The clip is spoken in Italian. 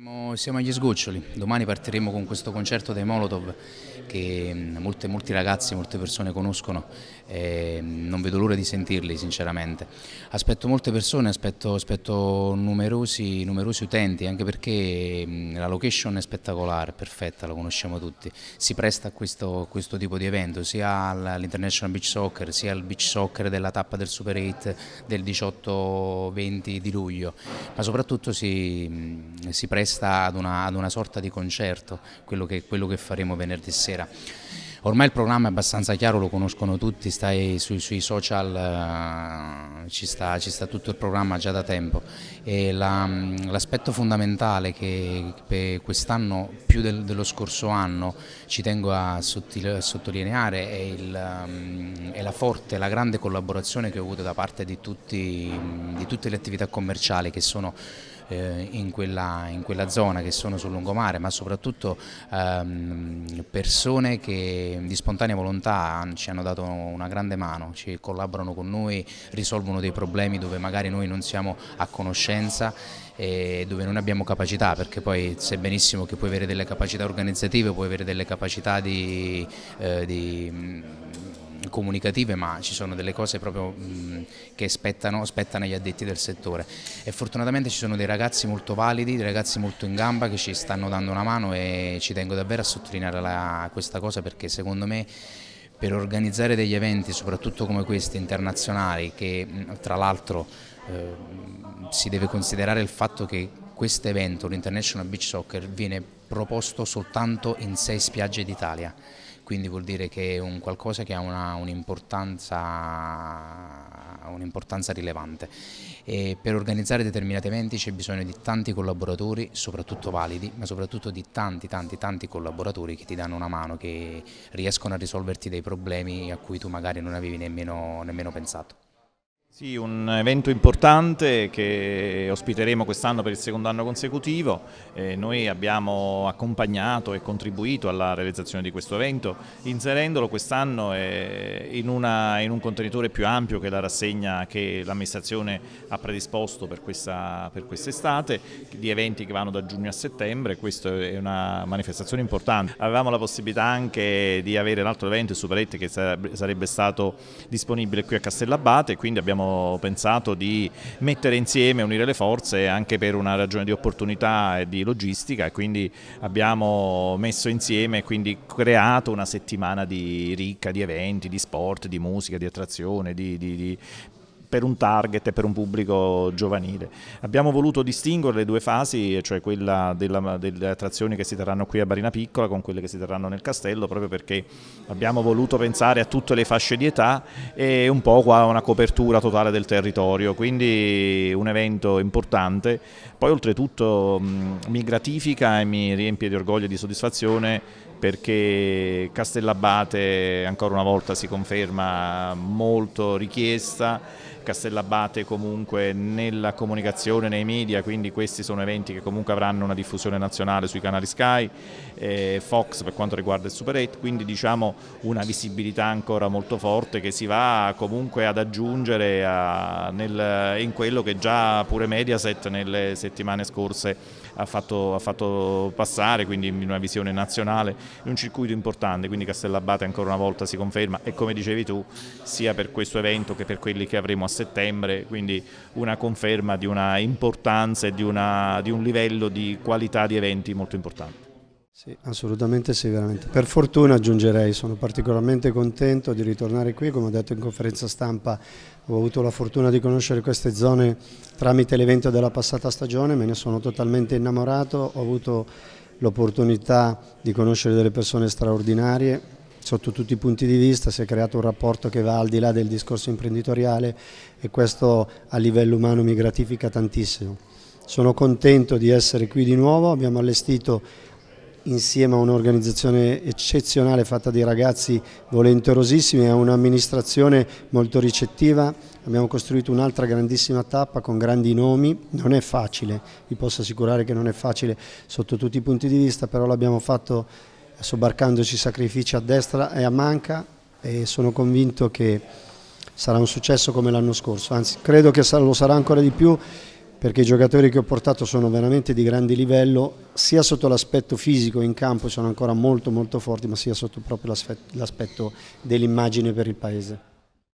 Siamo, siamo, agli sgoccioli, domani partiremo con questo concerto dei Molotov che mm, molte, molti ragazzi, molte persone conoscono e mm, non vedo l'ora di sentirli sinceramente. Aspetto molte persone, aspetto, aspetto numerosi, numerosi, utenti anche perché mm, la location è spettacolare, perfetta, la conosciamo tutti, si presta a questo, questo tipo di evento sia all'International Beach Soccer sia al Beach Soccer della tappa del Super 8 del 18-20 di luglio, ma soprattutto si, si presta presta ad una, ad una sorta di concerto, quello che, quello che faremo venerdì sera. Ormai il programma è abbastanza chiaro, lo conoscono tutti, stai sui, sui social, uh, ci, sta, ci, sta, tutto il programma già da tempo. Mm, l'aspetto la, fondamentale che per quest'anno, più del, dello scorso anno, ci tengo a, sottile, a sottolineare è, il, um, è, la forte, la grande collaborazione che ho avuto da parte di, tutti, mm, di tutte le attività commerciali che sono eh, in quella, in, quella, zona che sono sul lungomare, ma soprattutto ehm, persone che di spontanea volontà ci hanno dato una grande mano, ci collaborano con noi, risolvono dei problemi dove magari noi non siamo a conoscenza e dove non abbiamo capacità, perché poi sai benissimo che puoi avere delle capacità organizzative, puoi avere delle capacità di, eh, di comunicative, ma ci sono delle cose proprio mh, che spettano, spettano agli addetti del settore. E fortunatamente ci sono dei ragazzi molto validi, dei ragazzi molto in gamba che ci stanno dando una mano e ci tengo davvero a sottolineare la, questa cosa perché secondo me per organizzare degli eventi, soprattutto come questi internazionali, che tra l'altro eh, si deve considerare il fatto che questo evento, l'International Beach Soccer, viene proposto soltanto in sei spiagge d'Italia quindi vuol dire che è un qualcosa che ha una, un'importanza, un'importanza, rilevante. E per organizzare determinati eventi c'è bisogno di tanti collaboratori, soprattutto validi, ma soprattutto di tanti, tanti, tanti collaboratori che ti danno una mano, che riescono a risolverti dei problemi a cui tu magari non avevi nemmeno, nemmeno pensato. Sì, un evento importante che ospiteremo quest'anno per il secondo anno consecutivo. Eh, noi abbiamo accompagnato e contribuito alla realizzazione di questo evento, inserendolo quest'anno eh, in, in, un contenitore più ampio che la rassegna che l'amministrazione ha predisposto per quest'estate, quest di eventi che vanno da giugno a settembre. Questa è una manifestazione importante. Avevamo la possibilità anche di avere l'altro evento, il Superette, che sarebbe stato disponibile qui a Castellabate, quindi abbiamo pensato di mettere insieme, unire le forze anche per una ragione di opportunità e di logistica e quindi abbiamo messo insieme e quindi creato una settimana di ricca di eventi, di sport, di musica, di attrazione, di, di, di per un target e per un pubblico giovanile. Abbiamo voluto distinguere le due fasi, cioè quella della, delle attrazioni che si terranno qui a Barina Piccola con quelle che si terranno nel castello, proprio perché abbiamo voluto pensare a tutte le fasce di età e un po' qua una copertura totale del territorio, quindi un evento importante. Poi oltretutto mi gratifica e mi riempie di orgoglio e di soddisfazione perché Castellabate ancora una volta si conferma molto richiesta, Castellabate comunque nella comunicazione, nei media, quindi questi sono eventi che comunque avranno una diffusione nazionale sui canali Sky, eh, Fox per quanto riguarda il Super 8, quindi diciamo una visibilità ancora molto forte che si va comunque ad aggiungere a, nel, in quello che già pure Mediaset nelle settimane scorse ha fatto, ha fatto passare, quindi in una visione nazionale in un circuito importante, quindi Castellabate ancora una volta si conferma e come dicevi tu sia per questo evento che per quelli che avremo a settembre, quindi una conferma di una importanza e di, una, di un livello di qualità di eventi molto importante. Sì, assolutamente sì, veramente. Per fortuna aggiungerei, sono particolarmente contento di ritornare qui, come ho detto in conferenza stampa, ho avuto la fortuna di conoscere queste zone tramite l'evento della passata stagione, me ne sono totalmente innamorato, ho avuto l'opportunità di conoscere delle persone straordinarie sotto tutti i punti di vista, si è creato un rapporto che va al di là del discorso imprenditoriale e questo a livello umano mi gratifica tantissimo. Sono contento di essere qui di nuovo, abbiamo allestito insieme a un'organizzazione eccezionale fatta di ragazzi volenterosissimi, a un'amministrazione molto ricettiva, abbiamo costruito un'altra grandissima tappa con grandi nomi, non è facile, vi posso assicurare che non è facile sotto tutti i punti di vista, però l'abbiamo fatto sobbarcandoci sacrifici a destra e a manca e sono convinto che sarà un successo come l'anno scorso, anzi credo che lo sarà ancora di più perché i giocatori che ho portato sono veramente di grande livello, sia sotto l'aspetto fisico in campo sono ancora molto molto forti, ma sia sotto proprio l'aspetto dell'immagine per il Paese.